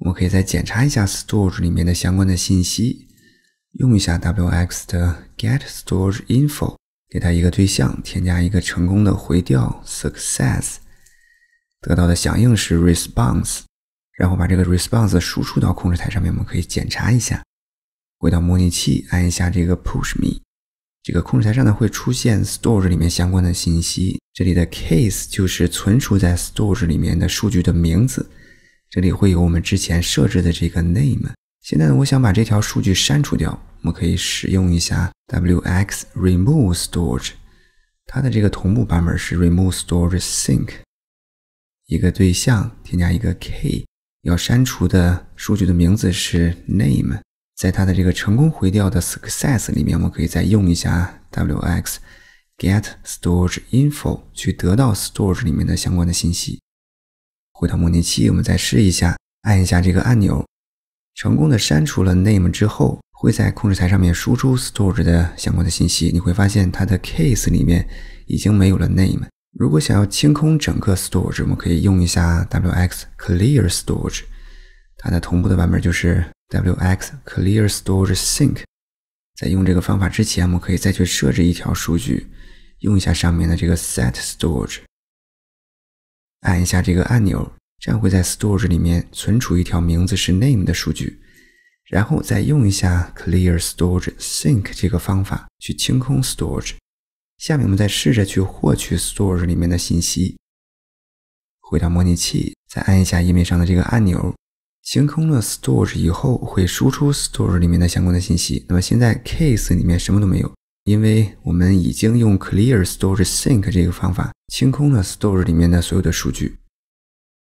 我们可以再检查一下 storage 里面的相关的信息，用一下 wx 的 get storage info，给它一个对象，添加一个成功的回调 success，得到的响应是 response，然后把这个 response 输出到控制台上面，我们可以检查一下。回到模拟器，按一下这个 push me，这个控制台上呢会出现 storage 里面相关的信息，这里的 case 就是存储在 storage 里面的数据的名字。这里会有我们之前设置的这个 name。现在呢，我想把这条数据删除掉，我们可以使用一下 wx remove storage。它的这个同步版本是 remove storage sync。一个对象，添加一个 key，要删除的数据的名字是 name。在它的这个成功回调的 success 里面，我们可以再用一下 wx get storage info 去得到 storage 里面的相关的信息。回到模拟器，我们再试一下，按一下这个按钮，成功的删除了 name 之后，会在控制台上面输出 storage 的相关的信息。你会发现它的 case 里面已经没有了 name。如果想要清空整个 storage，我们可以用一下 wx clear storage，它的同步的版本就是 wx clear storage sync。在用这个方法之前，我们可以再去设置一条数据，用一下上面的这个 set storage。按一下这个按钮，这样会在 storage 里面存储一条名字是 name 的数据，然后再用一下 clear storage sync 这个方法去清空 storage。下面我们再试着去获取 storage 里面的信息。回到模拟器，再按一下页面上的这个按钮，清空了 storage 以后，会输出 storage 里面的相关的信息。那么现在 case 里面什么都没有。因为我们已经用 clear storage sync 这个方法清空了 storage 里面的所有的数据。